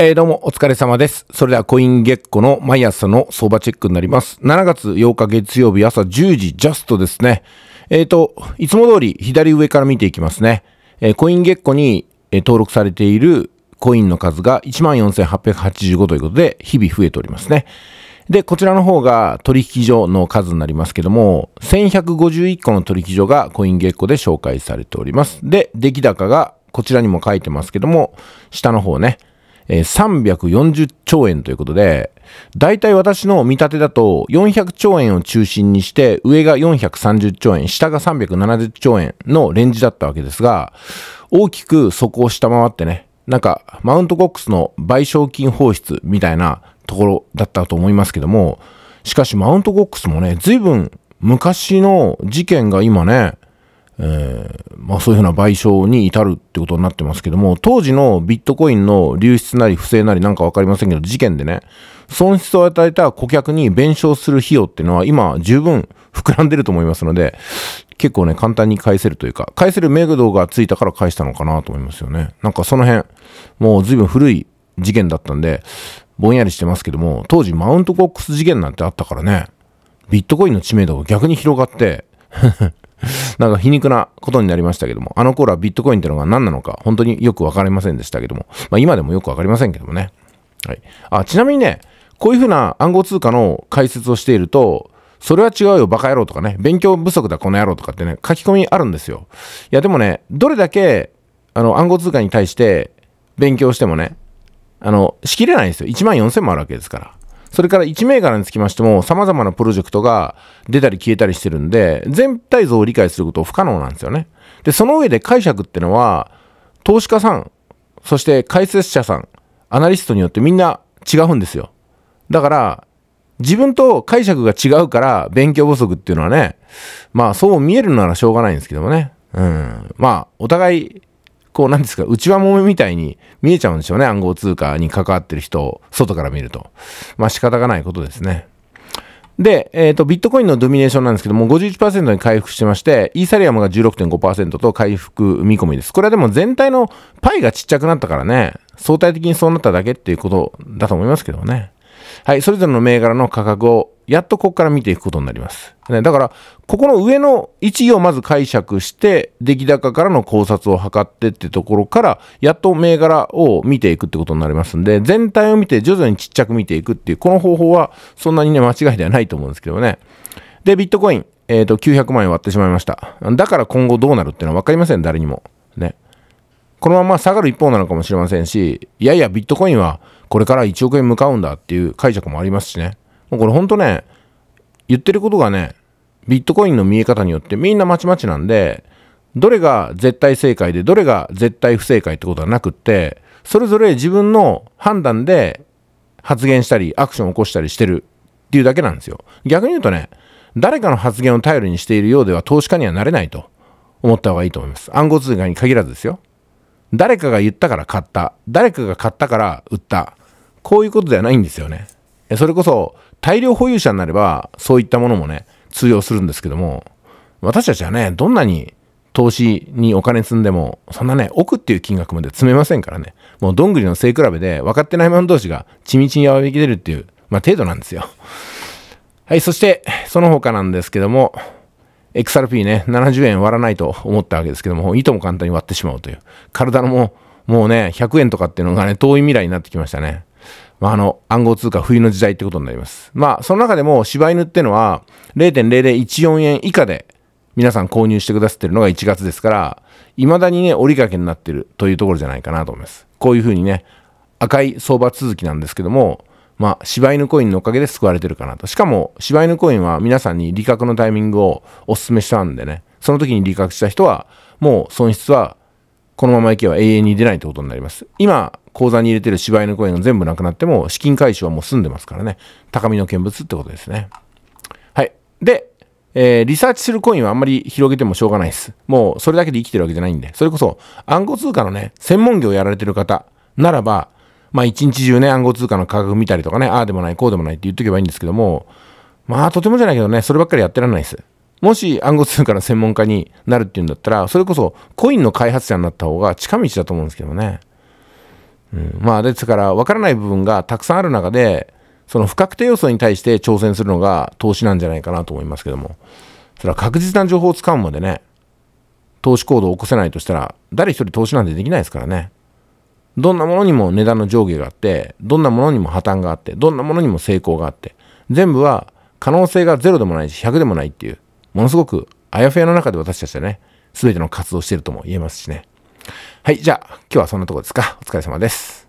えー、どうもお疲れ様です。それではコイン月光の毎朝の相場チェックになります。7月8日月曜日朝10時ジャストですね。えっ、ー、と、いつも通り左上から見ていきますね。えー、コイン月光に、え登録されているコインの数が14,885ということで日々増えておりますね。で、こちらの方が取引所の数になりますけども、1151個の取引所がコイン月光で紹介されております。で、出来高がこちらにも書いてますけども、下の方ね、340兆円ということで、大体私の見立てだと400兆円を中心にして上が430兆円、下が370兆円のレンジだったわけですが、大きくそこを下回ってね、なんかマウントコックスの賠償金放出みたいなところだったと思いますけども、しかしマウントコックスもね、随分昔の事件が今ね、えー、まあそういうふうな賠償に至るってことになってますけども、当時のビットコインの流出なり不正なりなんかわかりませんけど、事件でね、損失を与えた顧客に弁償する費用っていうのは今十分膨らんでると思いますので、結構ね、簡単に返せるというか、返せるグドがついたから返したのかなと思いますよね。なんかその辺、もう随分古い事件だったんで、ぼんやりしてますけども、当時マウントコックス事件なんてあったからね、ビットコインの知名度が逆に広がって、なんか皮肉なことになりましたけども、あの頃はビットコインってのが何なのか、本当によくわかりませんでしたけども、まあ今でもよくわかりませんけどもね。はい。あ、ちなみにね、こういうふうな暗号通貨の解説をしていると、それは違うよ、バカ野郎とかね、勉強不足だ、この野郎とかってね、書き込みあるんですよ。いや、でもね、どれだけ、あの、暗号通貨に対して勉強してもね、あの、しきれないんですよ。1万4000もあるわけですから。それから1銘柄につきましても、様々なプロジェクトが出たり消えたりしてるんで、全体像を理解すること不可能なんですよね。で、その上で解釈ってのは、投資家さん、そして解説者さん、アナリストによってみんな違うんですよ。だから、自分と解釈が違うから勉強不足っていうのはね、まあそう見えるならしょうがないんですけどもね。うん。まあ、お互いこう、なんですか、内輪もめみたいに見えちゃうんでしょうね。暗号通貨に関わってる人を外から見ると。まあ仕方がないことですね。で、えっ、ー、と、ビットコインのドミネーションなんですけども、51%に回復してまして、イーサリアムが16.5%と回復見込みです。これはでも全体のパイがちっちゃくなったからね、相対的にそうなっただけっていうことだと思いますけどね。はい、それぞれの銘柄の価格をやっとここから見ていくことになります。ね、だから、ここの上の1置をまず解釈して、出来高からの考察を図ってってところから、やっと銘柄を見ていくってことになりますんで、全体を見て徐々にちっちゃく見ていくっていう、この方法はそんなにね、間違いではないと思うんですけどね。で、ビットコイン、えっ、ー、と、900万円割ってしまいました。だから今後どうなるっていうのは分かりません、誰にも。ね。このまま下がる一方なのかもしれませんし、いやいや、ビットコインは、これから1億円向かうんだっていう解釈もありますしね。もうこれほんとね、言ってることがね、ビットコインの見え方によってみんなまちまちなんで、どれが絶対正解で、どれが絶対不正解ってことはなくって、それぞれ自分の判断で発言したり、アクションを起こしたりしてるっていうだけなんですよ。逆に言うとね、誰かの発言を頼りにしているようでは投資家にはなれないと思った方がいいと思います。暗号通貨に限らずですよ。誰かが言ったから買った。誰かが買ったから売った。こういうことではないんですよね。それこそ大量保有者になればそういったものもね通用するんですけども私たちはねどんなに投資にお金積んでもそんなね億っていう金額まで積めませんからねもうどんぐりの背比べで分かってないの同士が地道にやわびき出るっていうまあ程度なんですよはいそしてその他なんですけども XRP ね70円割らないと思ったわけですけどもいとも簡単に割ってしまうという体のももうね100円とかっていうのがね遠い未来になってきましたねまあ、あの、暗号通貨冬の時代ってことになります。まあ、その中でも柴犬ってのは0.0014円以下で皆さん購入してくださってるのが1月ですから、未だにね、折りかけになってるというところじゃないかなと思います。こういうふうにね、赤い相場続きなんですけども、まあ、柴犬コインのおかげで救われてるかなと。しかも、柴犬コインは皆さんに利確のタイミングをお勧めしたんでね、その時に利確した人は、もう損失はこのままいけば永遠に出ないってことになります。今、口座に入れてる芝居の声が全部なくなっても、資金回収はもう済んでますからね。高みの見物ってことですね。はい。で、えー、リサーチするコインはあんまり広げてもしょうがないです。もうそれだけで生きてるわけじゃないんで、それこそ暗号通貨のね、専門業やられてる方ならば、まあ一日中ね、暗号通貨の価格見たりとかね、ああでもない、こうでもないって言っとけばいいんですけども、まあとてもじゃないけどね、そればっかりやってらんないです。もし暗号通貨の専門家になるっていうんだったら、それこそコインの開発者になった方が近道だと思うんですけどね。うん、まあですから分からない部分がたくさんある中でその不確定要素に対して挑戦するのが投資なんじゃないかなと思いますけどもそれは確実な情報を使うまでね投資行動を起こせないとしたら誰一人投資なんてできないですからねどんなものにも値段の上下があってどんなものにも破綻があってどんなものにも成功があって全部は可能性がゼロでもないし100でもないっていうものすごくあやふやの中で私たちはね全ての活動してるとも言えますしね。はい、じゃあ今日はそんなとこですか。お疲れ様です。